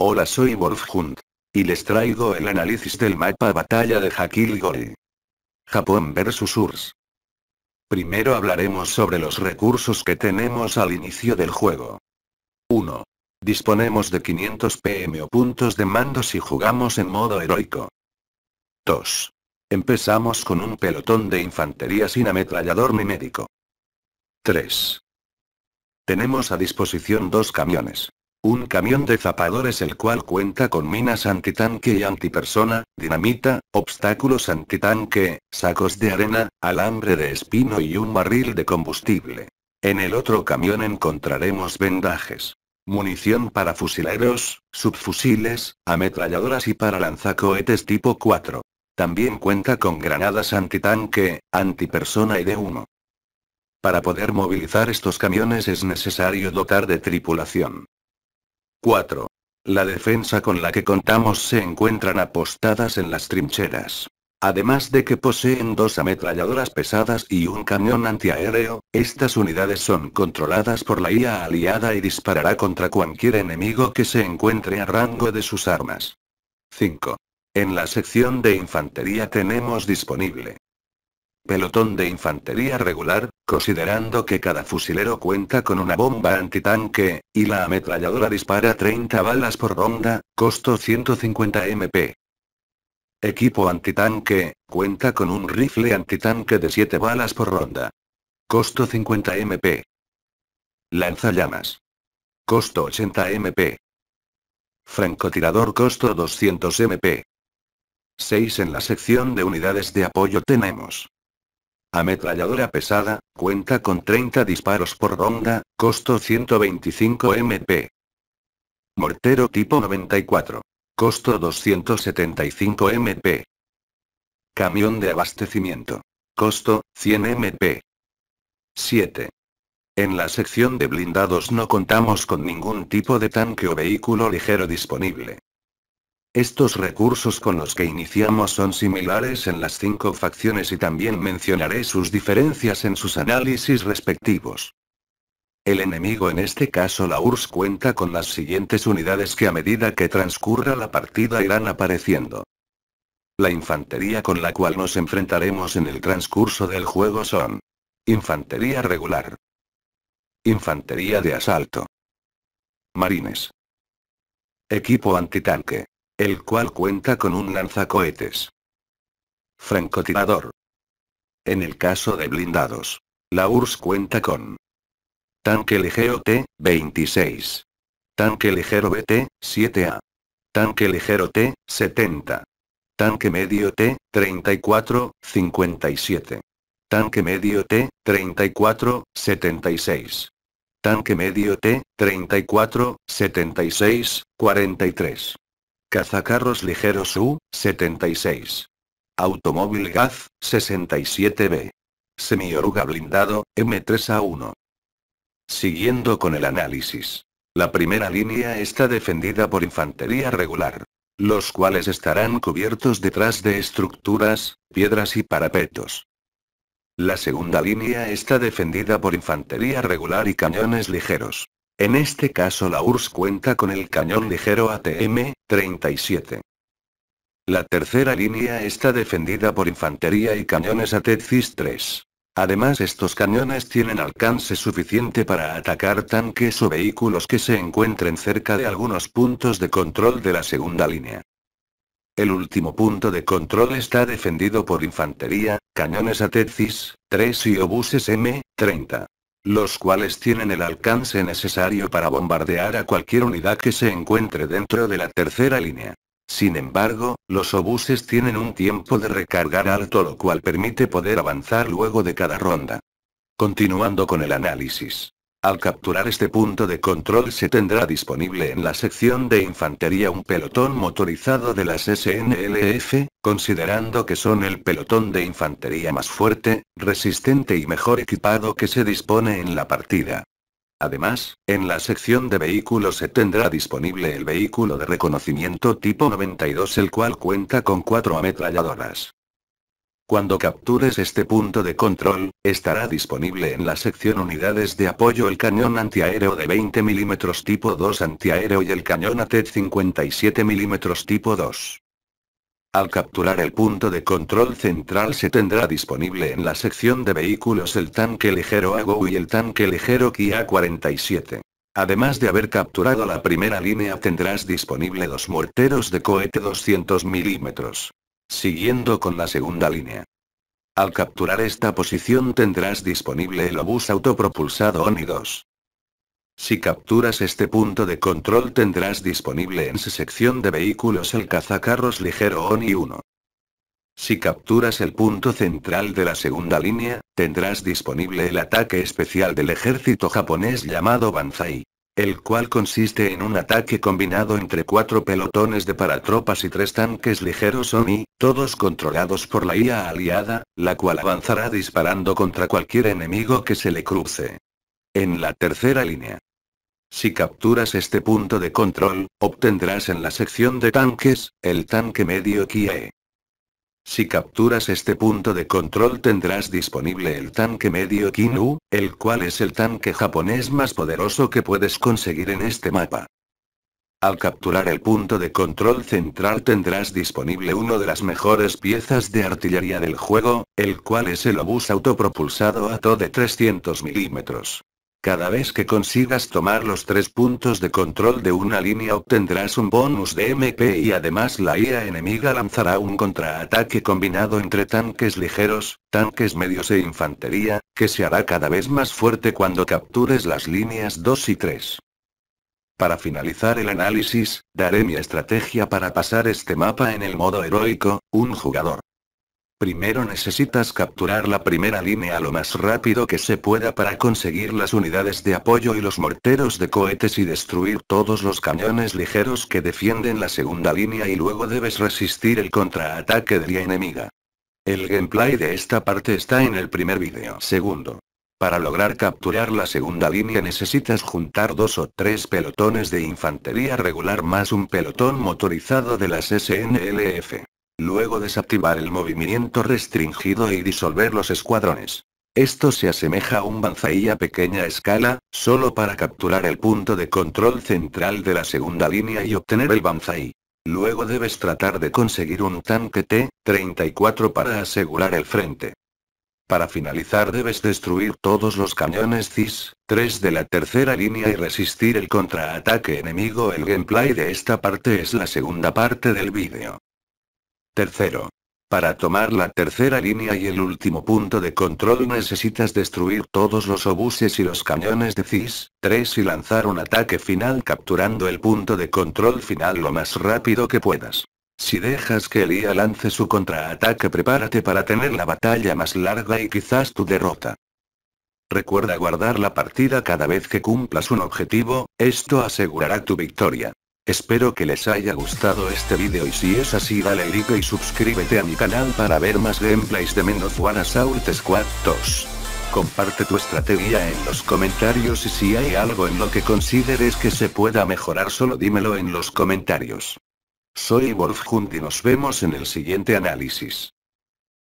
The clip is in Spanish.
Hola soy Wolfhund. Y les traigo el análisis del mapa Batalla de Hakil Gori. Japón vs Urs. Primero hablaremos sobre los recursos que tenemos al inicio del juego. 1. Disponemos de 500 PM o puntos de mando si jugamos en modo heroico. 2. Empezamos con un pelotón de infantería sin ametrallador ni médico. 3. Tenemos a disposición dos camiones. Un camión de zapadores el cual cuenta con minas antitanque y antipersona, dinamita, obstáculos antitanque, sacos de arena, alambre de espino y un barril de combustible. En el otro camión encontraremos vendajes. Munición para fusileros, subfusiles, ametralladoras y para lanzacohetes tipo 4. También cuenta con granadas antitanque, antipersona y de 1 Para poder movilizar estos camiones es necesario dotar de tripulación. 4. La defensa con la que contamos se encuentran apostadas en las trincheras. Además de que poseen dos ametralladoras pesadas y un cañón antiaéreo, estas unidades son controladas por la IA aliada y disparará contra cualquier enemigo que se encuentre a rango de sus armas. 5. En la sección de infantería tenemos disponible pelotón de infantería regular, considerando que cada fusilero cuenta con una bomba antitanque, y la ametralladora dispara 30 balas por ronda, costo 150 MP. Equipo antitanque, cuenta con un rifle antitanque de 7 balas por ronda. Costo 50 MP. Lanzallamas. Costo 80 MP. Francotirador costo 200 MP. 6 En la sección de unidades de apoyo tenemos Ametralladora pesada, cuenta con 30 disparos por ronda, costo 125 MP. Mortero tipo 94. Costo 275 MP. Camión de abastecimiento. Costo, 100 MP. 7. En la sección de blindados no contamos con ningún tipo de tanque o vehículo ligero disponible. Estos recursos con los que iniciamos son similares en las cinco facciones y también mencionaré sus diferencias en sus análisis respectivos. El enemigo en este caso la URSS cuenta con las siguientes unidades que a medida que transcurra la partida irán apareciendo. La infantería con la cual nos enfrentaremos en el transcurso del juego son Infantería regular. Infantería de asalto. Marines. Equipo antitanque el cual cuenta con un lanzacohetes. Francotirador. En el caso de blindados, la URSS cuenta con tanque ligero T-26, tanque ligero BT-7A, tanque ligero T-70, tanque medio T-34-57, tanque medio T-34-76. Tanque medio T-34-76-43. Cazacarros ligeros U-76. Automóvil GAZ, 67B. Semioruga blindado, M3A1. Siguiendo con el análisis. La primera línea está defendida por infantería regular, los cuales estarán cubiertos detrás de estructuras, piedras y parapetos. La segunda línea está defendida por infantería regular y cañones ligeros. En este caso la URSS cuenta con el cañón ligero ATM-37. La tercera línea está defendida por infantería y cañones ATCIS-3. Además estos cañones tienen alcance suficiente para atacar tanques o vehículos que se encuentren cerca de algunos puntos de control de la segunda línea. El último punto de control está defendido por infantería, cañones ATCIS, 3 y obuses M-30 los cuales tienen el alcance necesario para bombardear a cualquier unidad que se encuentre dentro de la tercera línea. Sin embargo, los obuses tienen un tiempo de recargar alto lo cual permite poder avanzar luego de cada ronda. Continuando con el análisis. Al capturar este punto de control se tendrá disponible en la sección de infantería un pelotón motorizado de las SNLF, considerando que son el pelotón de infantería más fuerte, resistente y mejor equipado que se dispone en la partida. Además, en la sección de vehículos se tendrá disponible el vehículo de reconocimiento tipo 92 el cual cuenta con cuatro ametralladoras. Cuando captures este punto de control, estará disponible en la sección Unidades de apoyo el cañón antiaéreo de 20 mm tipo 2 antiaéreo y el cañón at 57 mm tipo 2. Al capturar el punto de control central se tendrá disponible en la sección de vehículos el tanque ligero AGO y el tanque ligero Kia 47. Además de haber capturado la primera línea tendrás disponible dos morteros de cohete 200 milímetros. Siguiendo con la segunda línea. Al capturar esta posición tendrás disponible el obús autopropulsado ONI 2. Si capturas este punto de control tendrás disponible en su sección de vehículos el cazacarros ligero ONI 1. Si capturas el punto central de la segunda línea, tendrás disponible el ataque especial del ejército japonés llamado Banzai el cual consiste en un ataque combinado entre cuatro pelotones de paratropas y tres tanques ligeros ONI, todos controlados por la IA aliada, la cual avanzará disparando contra cualquier enemigo que se le cruce. En la tercera línea. Si capturas este punto de control, obtendrás en la sección de tanques, el tanque medio KIE. Si capturas este punto de control tendrás disponible el tanque medio Kinu, el cual es el tanque japonés más poderoso que puedes conseguir en este mapa. Al capturar el punto de control central tendrás disponible uno de las mejores piezas de artillería del juego, el cual es el obús autopropulsado ATO de 300 milímetros. Cada vez que consigas tomar los tres puntos de control de una línea obtendrás un bonus de MP y además la IA enemiga lanzará un contraataque combinado entre tanques ligeros, tanques medios e infantería, que se hará cada vez más fuerte cuando captures las líneas 2 y 3. Para finalizar el análisis, daré mi estrategia para pasar este mapa en el modo heroico, un jugador. Primero necesitas capturar la primera línea lo más rápido que se pueda para conseguir las unidades de apoyo y los morteros de cohetes y destruir todos los cañones ligeros que defienden la segunda línea y luego debes resistir el contraataque de la enemiga. El gameplay de esta parte está en el primer vídeo. Segundo. Para lograr capturar la segunda línea necesitas juntar dos o tres pelotones de infantería regular más un pelotón motorizado de las SNLF. Luego desactivar el movimiento restringido y disolver los escuadrones. Esto se asemeja a un banzai a pequeña escala, solo para capturar el punto de control central de la segunda línea y obtener el banzai. Luego debes tratar de conseguir un tanque T-34 para asegurar el frente. Para finalizar debes destruir todos los cañones CIS-3 de la tercera línea y resistir el contraataque enemigo. El gameplay de esta parte es la segunda parte del vídeo. Tercero. Para tomar la tercera línea y el último punto de control necesitas destruir todos los obuses y los cañones de CIS, 3 y lanzar un ataque final capturando el punto de control final lo más rápido que puedas. Si dejas que Elia lance su contraataque prepárate para tener la batalla más larga y quizás tu derrota. Recuerda guardar la partida cada vez que cumplas un objetivo, esto asegurará tu victoria. Espero que les haya gustado este vídeo y si es así dale like y suscríbete a mi canal para ver más gameplays de Menos One Assault Squad 2. Comparte tu estrategia en los comentarios y si hay algo en lo que consideres que se pueda mejorar solo dímelo en los comentarios. Soy Wolfhund y nos vemos en el siguiente análisis.